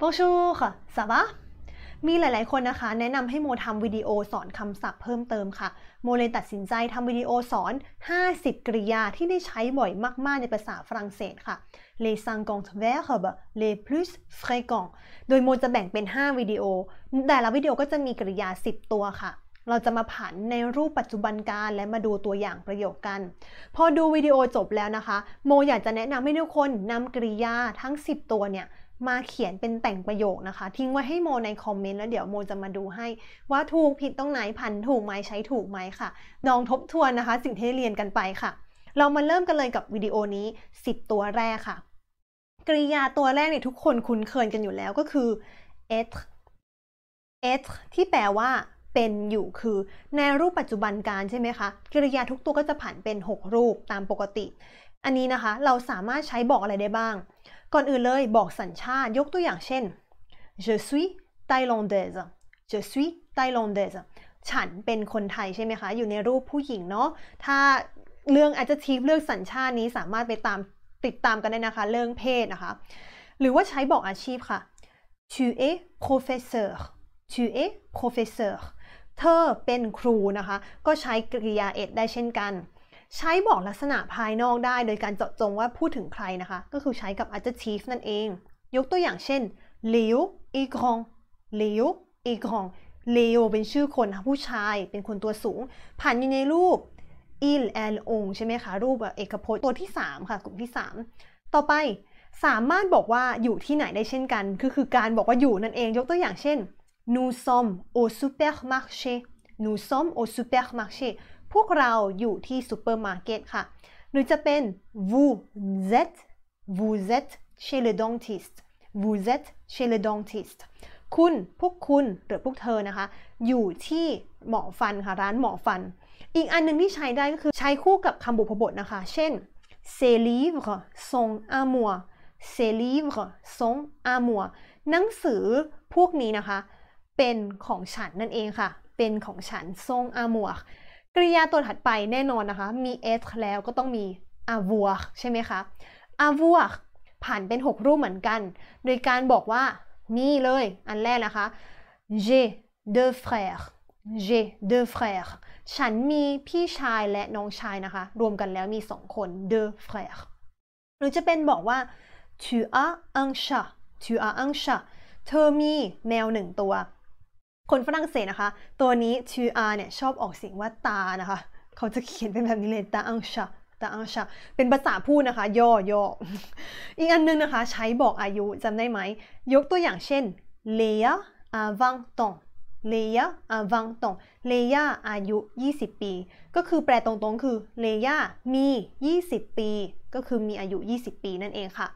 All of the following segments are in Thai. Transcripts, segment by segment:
บชูค่ะสวัสดีมีหลายๆคนนะคะ แนะนำให้โมทำวิดีโอสอนคำศัพท์เพิ่มเติมค่ะ โมเลยตัดสินใจทำวิดีโอสอน 50 กริยาที่ได้ใช้บ่อยมากๆในภาษาฝรั่งเศสค่ะ les cinquante verbes les plus fréquents โดยโมจะแบ่งเป็น 5 วิดีโอ แต่ละวิดีโอก็จะมีกริยา 10 ตัวค่ะ เราจะมาผันในรูปปัจจุบันการและมาดูตัวอย่างประโยคกัน พอดูวิดีโอจบแล้วนะคะ โมอยากจะแนะนำให้ทุกคนนำกริยาทั้ง 10 ตัวเนี่ยมาเขียนเป็นแต่งประโยคนะคะ ทิ้งไว้ให้โมในคอมเมนต์แล้วเดี๋ยวโมจะมาดูให้ ว่าถูกผิดตรงไหนพันถูกไหมใช้ถูกไหมค่ะลองทบทวนนะคะ สิ่งที่เรียนกันไปค่ะ เรามาเริ่มกันเลยกับวิดีโอนี้ 10 ตัวแรกค่ะ กริยาตัวแรกเนี่ยทุกคนคุ้นเคยกันอยู่แล้วก็คือ être être ที่แปลว่าเป็นอยู่คือ ในรูปปัจจุบันการใช่ไหมคะกริยาทุกตัวก็จะผันเป็น 6 รูปตามปกติอันนี้นะคะ เราสามารถใช้บอกอะไรได้บ้าง ก่อนอื่นเลยบอกสัญชาติ ยกตัวอย่างเช่น je suis t h a i l a n d a i s e je suis t h a i l a n d a i s e ฉันเป็นคนไทยใช่ไหมคะ อยู่ในรูปผู้หญิงเนาะ ถ้าเรื่อง adjective เลือกสัญชาตินี้สามารถไปตามติดตามกันได้นะคะ เรื่องเพศนะคะ หรือว่าใช้บอกอาชีพค่ะ tu es professeur tu es professeur เธอเป็นครูนะคะ ก็ใช้กริยาเอ็ดได้เช่นกันใช้บอกลักษณะภายนอกได้โดยการเจาะจงว่าพูดถึงใครนะคะ ก็คือใช้กับ adjective นั่นเอง ยกตัวอย่างเช่นหลิวอีกองหลิวอีกองเลโอเป็นชื่อคนผู้ชายเป็นคนตัวสูง ผ่านอยู่ในรูปอิลแอนองใช่ไหมคะ รูปเอกพจน์ตัวที่ 3 ค่ะ กลุ่มที่ 3 ต่อไปสามารถบอกว่าอยู่ที่ไหนได้เช่นกันคือคือการบอกว่าอยู่นั่นเอง ยกตัวอย่างเช่นนูซอมโอซูเปอร์มาร์เช่นูซอมโอซูเปอร์มาร์เช a เพวกเราอยู่ที่ซูเปอร์มาร์เก็ตค่ะหรือจะเป็น vous êtes vous êtes chez le dentiste vous êtes chez le dentiste คุณพวกคุณหรือพวกเธอนะคะ อยู่ที่หมอฟันค่ะ ร้านหมอฟัน อีกอันหนึ่งที่ใช้ได้ก็คือ ใช้คู่กับคำบุพบทนะคะ เช่น s e s livres sont à moi s e s livres sont à moi หนังสือพวกนี้นะคะ เป็นของฉันนั่นเองค่ะ เป็นของฉันทรงอามว i กริยาตัวถัดไปแน่นอนนะคะ มี s แล้วก็ต้องมี avoir ใช่ไหมคะ avoir ผ่านเป็น 6 รูปเหมือนกัน โดยการบอกว่านี่เลยอันแรกนะคะ j'ai deux frères j'ai deux frères ฉันมีพี่ชายและน้องชายนะคะ รวมกันแล้วมี2คน deux frères หรือจะเป็นบอกว่า tu as un chat tu as un chat เธอมี แมวหนึ่งตัวคนฝรั่งเศสนะคะตัวนี้ทูอาเนี่ยชอบออกเสียงว่า ตานะคะ เขาจะเขียนเป็นแบบนี้เลยตาอังชาตาอังชาเป็นภาษาพูดนะคะ ย่อย่ออีกอันนึงนะคะ ใช้บอกอายุจำได้ไหม ยกตัวอย่างเช่นเลียอาวังตงเลียอาวังตงเลียอายุ 20 ปี ก็คือแปลตรงๆ คือเลียมี 20 ปี ก็คือมีอายุ 20 ปีนั่นเองค่ะ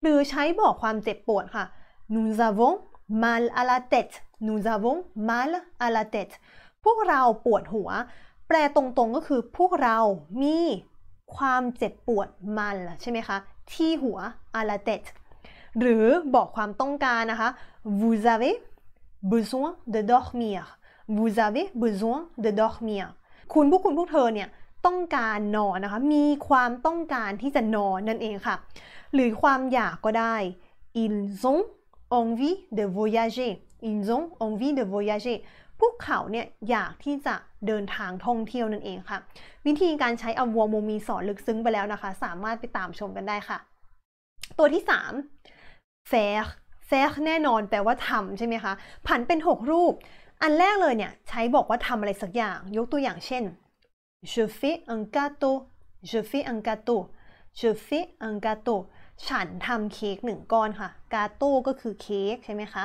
หรือใช้บอกความเจ็บปวดค่ะ nous avons mal à la tête nous avons mal à la tête พวกเราปวดหัว แปลตรงๆก็คือพวกเรามีความเจ็บปวดมันใช่ไหมคะ ที่หัวอาลาเตตหรือบอกความต้องการนะคะ vous avez besoin de dormir vous avez besoin de dormir คุณพวกคุณพวกเธอเนี่ยต้องการนอนนะคะ มีความต้องการที่จะนอนนั่นเองค่ะ หรือความอยากก็ได้ ils ont envie de voyager ils ont envie de voyager พวกเขาเนี่ยอยากที่จะเดินทางท่องเที่ยวนั่นเองค่ะวิธีการใช้อาวัโมมีสอนลึกซึ้งไปแล้วนะคะ สามารถไปตามชมกันได้ค่ะ ตัวที่สามแซกแซกแน่นอน แปลว่าทำใช่ไหมคะผันเป็น 6 รูป อันแรกเลยเนี่ยใช้บอกว่าทำอะไรสักอย่างยกตัวอย่างเช่น je fais un gâteau je fais un gâteau je fais un gâteau ฉันทำเค้กหนึ่งก้อน ค่ะ กาโต้ก็คือเค้กใช่ไหมคะ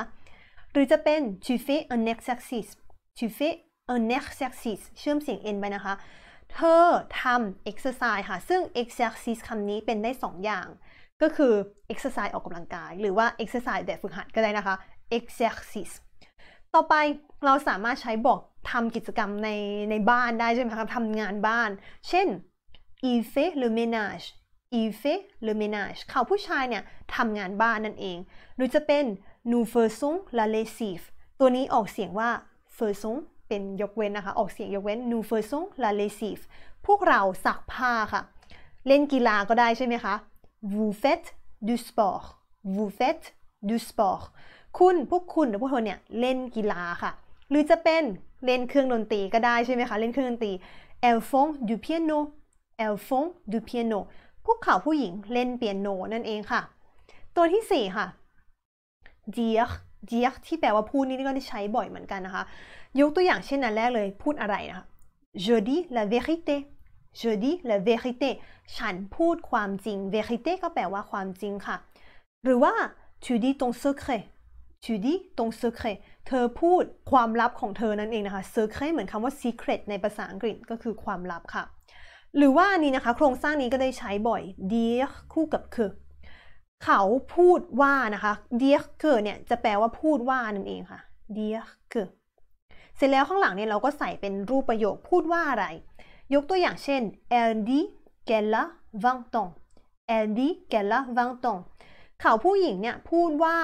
หรือจะเป็น tu fais un exercice tu fais un exercice เชื่อมเสียง n ไปนะคะ เธอทำ exercise ค่ะ ซึ่ง exercice คำนี้เป็นได้ 2 อย่าง ก็คือ exercise ออกกำลังกาย หรือว่า exercise แบบฝึกหัดก็ได้นะคะ exercice ต่อไปเราสามารถใช้บอกทำกิจกรรมในในบ้านได้ใช่ไหมคะ ทำงานบ้าน เช่น il fait le ménage i ี f ฟ i t le ménage เขาผู้ชายเนี่ยทำงานบ้านนั่นเอง หรือจะเป็น n o u ฟ f ร์ s o n s la l e s i v e ตัวนี้ออกเสียงว่า f a i s o n งเป็นยกเว้นนะคะ ออกเสียงยกเว้น n o u ฟ f ร์ s o n s la l e s i v e พวกเราสักผ้าค่ะ เล่นกีฬาก็ได้ใช่ไหมคะ vous faites du sport vous faites du sport คุณ พวกคุณหรือพวกเธอเนี่ย เล่นกีฬาค่ะ หรือจะเป็นเล่นเครื่องดนตรีก็ได้ใช่ไหมคะ เล่นเครื่องดนตรี elles font du piano elles font du piano พวกเข่าผู้หญิงเล่นเปียโนนั่นเองค่ะ ตัวที่ 4 ค่ะเจียกเจียกที่แปลว่าพูดนี่ก็ได้ใช้บ่อยเหมือนกันนะคะ ยกตัวอย่างเช่นนั้นแรกเลย พูดอะไรนะคะ je dis la vérité je dis la vérité ฉันพูดความจริง vérité ก็แปลว่าความจริงค่ะ หรือว่า tu dis ton secret tu dis ton secret เธอพูดความลับของเธอนั่นเองนะคะ secret เหมือนคำว่า secret ในภาษาอังกฤษก็คือความลับค่ะหรือว่านี้นะคะ โครงสร้างนี้ก็ได้ใช้บ่อย d ยกคู่กับคือเขาพูดว่านะคะ d ียกเนี่ยจะแปลว่าพูดว่านั่นเองค่ะ d ียกเสร็จแล้วข้างหลังเนี่ย เราก็ใส่เป็นรูปประโยคพูดว่าอะไร ยกตัวอย่างเช่นเอลด dit q ล e l l e a 20 ans elle dit qu'elle a 2 n เขาผู้หญิงเนี่ย พูดว่า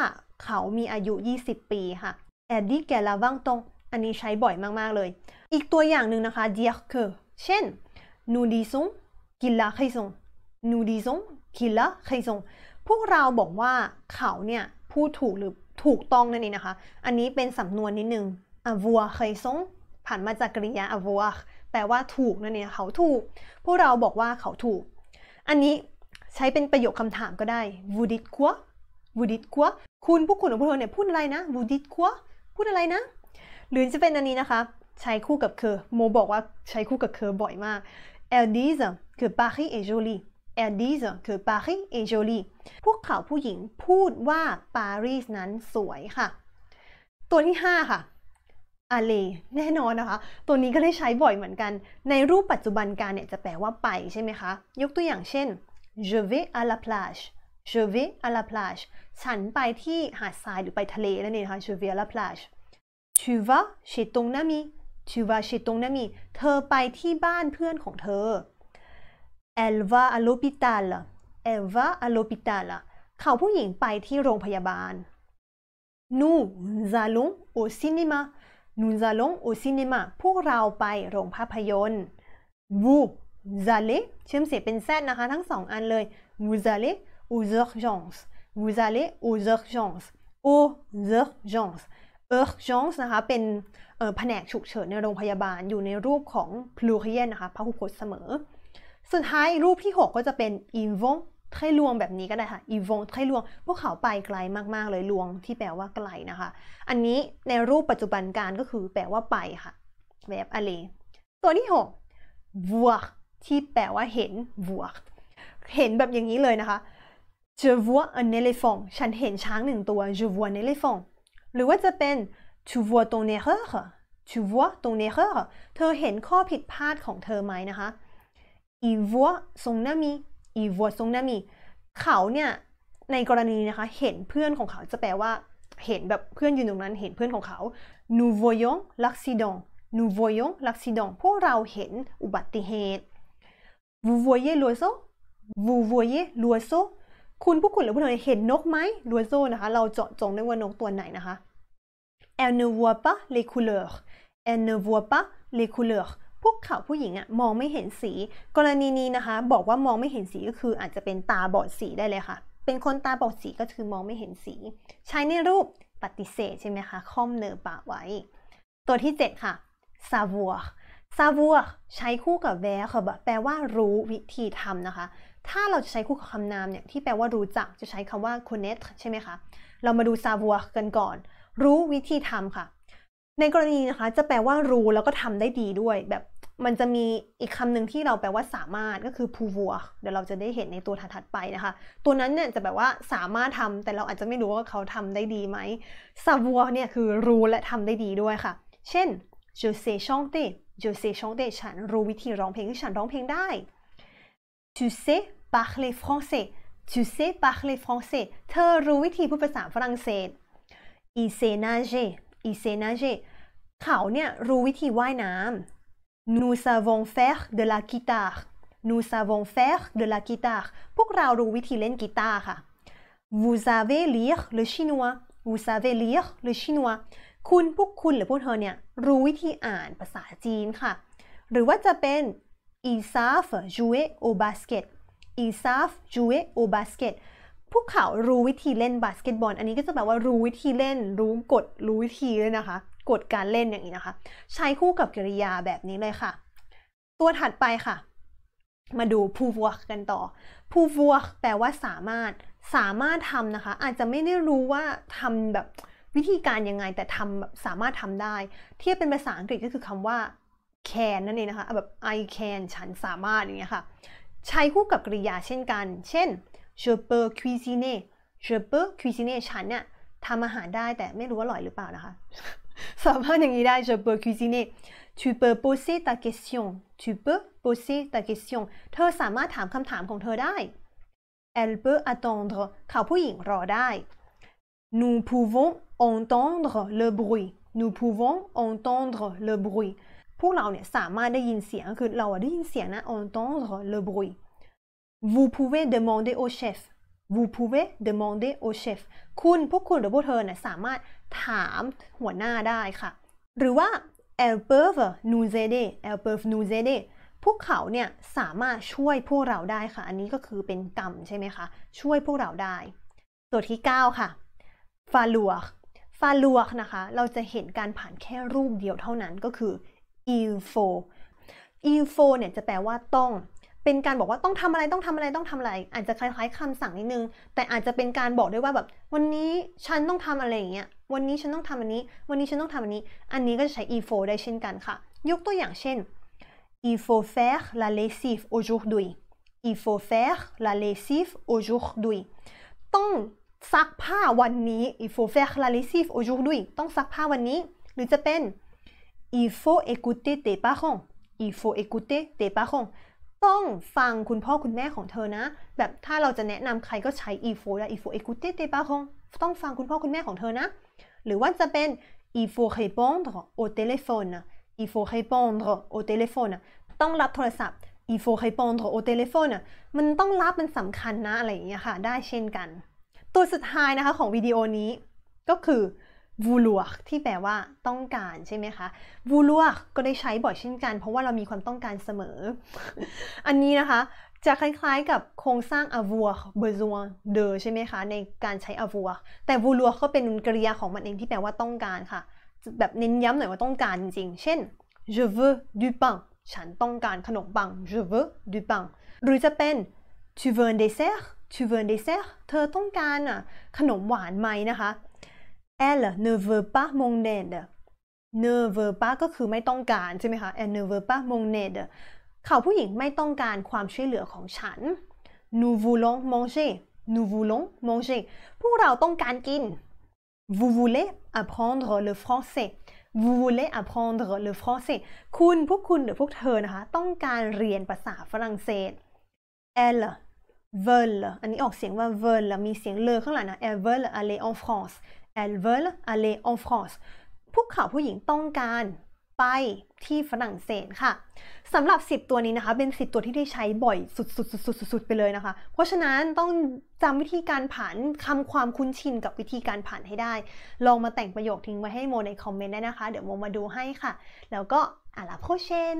เขามีอายุ 20 ปีค่ะเอลด dit q ล e l l e a 20 a n อันนี้ใช้บ่อยมากๆเลย อีกตัวอย่างหนึ่งนะคะ dire q u เช่น nous disons qu'il a raison nous disons qu'il a raison พวกเราบอกว่าเขาเนี่ยพูดถูกหรือถูกต้องนั่นเองนะคะ อันนี้เป็นสำนวนนิดนึง avoir raison ผ่านมาจากกริยา avoir แปลว่าถูกนั่นเองเขาถูก พวกเราบอกว่าเขาถูก อันนี้ใช้เป็นประโยคคำถามก็ได้ vous dites quoi vous dites quoi คุณผู้คุณของพวกเราเนี่ยพูดอะไรนะ vous dites quoi พูดอะไรนะหรือจะเป็นอันนี้นะคะใช้คู่กับเคอโมบอกว่าใช้คู่กับเคอบ่อยมาก Elles disent que Paris est joli. Elles disent que Paris est joli. พวกเขาผู้หญิงพูดว่าปารีสนั้นสวยค่ะ ตัวที่5ค่ะอาเลแน่นอนนะคะ ตัวนี้ก็ได้ใช้บ่อยเหมือนกัน ในรูปปัจจุบันการเนี่ยจะแปลว่าไปใช่ไหมคะ ยกตัวอย่างเช่น je vais à la plage je vais à la plage ฉันไปที่หาดทรายหรือไปทะเลนั่นเองค่ะ je vais à la plage tu vas chez ton ami ชิวาชิตงนัมีเธอไปที่บ้านเพื่อนของเธอเอลวาอโลปิตาลเอลวาอโลปิตาลเขาผู้หญิงไปที่โรงพยาบาลนูซาลงโอซินิมานูซาลงโอซินิมาพวกเราไปโรงภาพยนตร์วูซาเลเชื่อมเสียเป็นแซดนะคะทั้งสองอันเลยวูซาเลอูเซอร์จงส์วูซาเลอูเซอร์จงส์โอเซอร์จงส์ u r g e งส์นะคะ เป็นแผนกฉุกเฉินในโรงพยาบาล อยู่ในรูปของพลูเคียนนะคะพหุพจน์เสมอ สุดท้ายรูปที่ 6 ก็จะเป็นอีวง o ทลวงแบบนี้ก็ได้ค่ะอีวง o ทลวงพวกเขาไปไกลมาก ๆ เลยลวงที่แปลว่าไกลนะคะ อันนี้ในรูปปัจจุบันการก็คือแปลว่าไปค่ะ แบบอะไร ตัวที่6กวว r ที่แปลว่าเห็นวัวเห็นแบบอย่างนี้เลยนะคะ je vois un éléphant ฉันเห็นช้างหนึ่งตัว je vois un éléphant หรือว่าจะเป็น tu vois ton erreur tu vois ton erreur เธอเห็นข้อผิดพลาดของเธอไหมนะคะ il voit son ami il voit son ami เขาเนี่ย ในกรณีนะคะ เห็นเพื่อนของเขาจะแปลว่าเห็นแบบเพื่อนอยู่ตรงนั้นเห็นเพื่อนของเขา nous voyons l'accident nous voyons l'accident พวกเราเห็นอุบัติเหตุ vous voyez l'oiseau vous voyez l'oiseau คุณผู้คุณหรือผู้ชมเห็นนกไหมลัวโซนะคะ เราเจาะจงได้ว่านกตัวไหนนะคะ elle ne voit pas les couleurs elle ne voit pas les couleurs พวกเขาผู้หญิงอะมองไม่เห็นสี กรณีนี้นะคะ บอกว่ามองไม่เห็นสีก็คืออาจจะเป็นตาบอดสีได้เลยค่ะ เป็นคนตาบอดสีก็คือมองไม่เห็นสี ใช้ในรูปปฏิเสธใช่ไหมคะค่อมเนอปะไว้ ตัวที่ 7 ค่ะ savoir savoir ใช้คู่กับ ver ค่ะแปลว่ารู้วิธีทำนะคะถ้าเราจะใช้คู่กับคำนามเนี่ย ที่แปลว่ารู้จักจะใช้คำว่า c o n n e c t ใช่ไหมคะ เรามาดู savoir กันก่อน รู้วิธีทำค่ะ ในกรณีนะคะจะแปลว่ารู้แล้วก็ทำได้ดีด้วย แบบมันจะมีอีกคำหนึ่งที่เราแปลว่าสามารถก็คือ pouvoir เดี๋ยวเราจะได้เห็นในตัวถัดไปนะคะ ตัวนั้นเนี่ยจะแปลว่าสามารถทำแต่เราอาจจะไม่รู้ว่าเขาทำได้ดีไหม savoir เนี่ยคือรู้และทำได้ดีด้วยค่ะ เช่น je sais chanter je sais chanter ฉันรู้วิธีร้องเพลงฉันร้องเพลงได้ Tu sais parler français Tu sais parler français เธอ รู้วิธี พูด ภาษา ฝรั่งเศส Il sait nager Il sait nager เขา เนี่ย รู้วิธี ว่ายน้ำ Nous savons faire de la guitare Nous savons faire de la guitare พวก เรา รู้วิธี เล่น กีตาร์ ค่ะ Vous savez lire le chinois Vous savez lire le chinois คุณ พวก คุณหรือพวก เธอ เนี่ย รู้วิธี อ่าน ภาษา จีน ค่ะ หรือ ว่า จะ เป็น ils savent jouer au basket ils savent jouer au basket พวกเขารู้วิธีเล่นบาสเกตบอล อันนี้ก็จะแปลว่ารู้วิธีเล่นรู้กฎรู้วิธีเลยนะคะกฎการเล่นอย่างนี้นะคะ ใช้คู่กับกริยาแบบนี้เลยค่ะ ตัวถัดไปค่ะ มาดูผู้วัวกันต่อ ผู้วัวแปลว่าสามารถสามารถทำนะคะ อาจจะไม่ได้รู้ว่าทำแบบวิธีการยังไง แต่ทำสามารถทำได้ เทียบเป็นภาษาอังกฤษก็คือคำว่า can นั่นเองนะคะ แบบ I can ฉันสามารถอย่างเงี้ยค่ะใช้คู่กับกริยาเช่นกัน เช่น je peux cuisiner je peux cuisiner ฉันเนี่ยทำอาหารได้แต่ไม่รู้ว่าอร่อยหรือเปล่านะคะ สามารถอย่างนี้ได้ je peux cuisiner tu peux poser ta question tu peux poser ta question เธอสามารถถามคำถามของเธอได้ elle peut attendre เขาผู้หญิงรอได้ nous pouvons entendre le bruit nous pouvons entendre le bruit พวกเราเนี่ยสามารถได้ยินเสียง คือเราได้ยินเสียงนะ entendre le bruit vous pouvez demander au chef vous pouvez demander au chef คุณพวกคุณหรือพวกเธอเนี่ยสามารถถามหัวหน้าได้ค่ะ หรือว่า elles peuvent nous aider elles peuvent nous aider พวกเขาเนี่ยสามารถช่วยพวกเราได้ค่ะ อันนี้ก็คือเป็นกรรมใช่ไหมคะ ช่วยพวกเราได้ ตัวที่ 9 ค่ะฟาลัวฟาลัวนะคะ เราจะเห็นการผ่านแค่รูปเดียวเท่านั้นก็คือ info info เนี่ยจะแปลว่าต้อง เป็นการบอกว่าต้องทำอะไรต้องทำอะไรต้องทำอะไร อาจจะคล้าย ๆ คำสั่งนิดนึง แต่อาจจะเป็นการบอกด้วยว่าแบบ วันนี้ฉันต้องทำอะไรอย่างเงี้ยวันนี้ฉันต้องทำอันนี้ วันนี้ฉันต้องทำอันนี้ อันนี้ก็จะใช้ info ได้เช่นกันค่ะยกตัวอย่างเช่น il faut faire la lessive aujourd'hui il faut faire la lessive aujourd'hui ต้องซักผ้าวันนี้ il faut faire la lessive aujourd'hui ต้องซักผ้าวันนี้ หรือจะเป็น il faut écouter tes parents il faut écouter tes parents ต้องฟังคุณพ่อคุณแม่ของเธอนะ แบบถ้าเราจะแนะนำใครก็ใช้ il faut และ il faut écouter tes parents ต้องฟังคุณพ่อคุณแม่ของเธอนะ หรือว่าจะเป็น il faut répondre au téléphone il faut répondre au téléphone ต้องรับโทรศัพท์ il faut répondre au téléphone มันต้องรับมันสำคัญนะอะไรอย่างเงี้ยค่ะได้เช่นกัน ตัวสุดท้ายนะคะของวิดีโอนี้ก็คือ vouloir ที่แปลว่าต้องการใช่ไหมคะ vouloir ก็ได้ใช้บ่อยเช่นกันเพราะว่าเรามีความต้องการเสมอ อันนี้นะคะ จะคล้าย ๆกับโครงสร้าง avoir besoin de ใช่ไหมคะ ในการใช้ avoir แต่ vouloir ก็เป็นกริยาของมันเองที่แปลว่าต้องการค่ะ แบบเน้นย้ำหน่อยว่าต้องการจริงๆ เช่น je veux du pain ฉันต้องการขนมปัง je veux du pain หรือจะเป็น tu veux un dessert tu veux un dessert เธอต้องการอ่ะขนมหวานไหมนะคะ elle ne veut pas mon aide ne veut pas ก็คือไม่ต้องการ ใช่ไหมคะ elle ne veut pas mon aide เขาผู้หญิงไม่ต้องการความช่วยเหลือของฉัน nous voulons manger nous voulons manger พวกเราต้องการกิน vous voulez apprendre le français vous voulez apprendre le français คุณพวกคุณหรือพวกเธอนะคะ ต้องการเรียนภาษาฝรั่งเศส elle veulent อันนี้ออกเสียงว่า veulent มีเสียงเลอข้างหลังนะ elle veulent aller en France elles veulent aller en France พวกเขาผู้หญิงต้องการไปที่ฝรั่งเศสค่ะ สำหรับ 10 ตัวนี้นะคะ เป็น 10 ตัวที่ได้ใช้บ่อยสุดๆๆ ๆ ไปเลยนะคะ เพราะฉะนั้นต้องจำวิธีการผันคำความคุ้นชิน กับวิธีการผันให้ได้ ลองมาแต่งประโยคทิ้งไว้ให้โมในคอมเมนต์ได้นะคะ เดี๋ยวโมมาดูให้ค่ะ แล้วก็อาลาโพเชน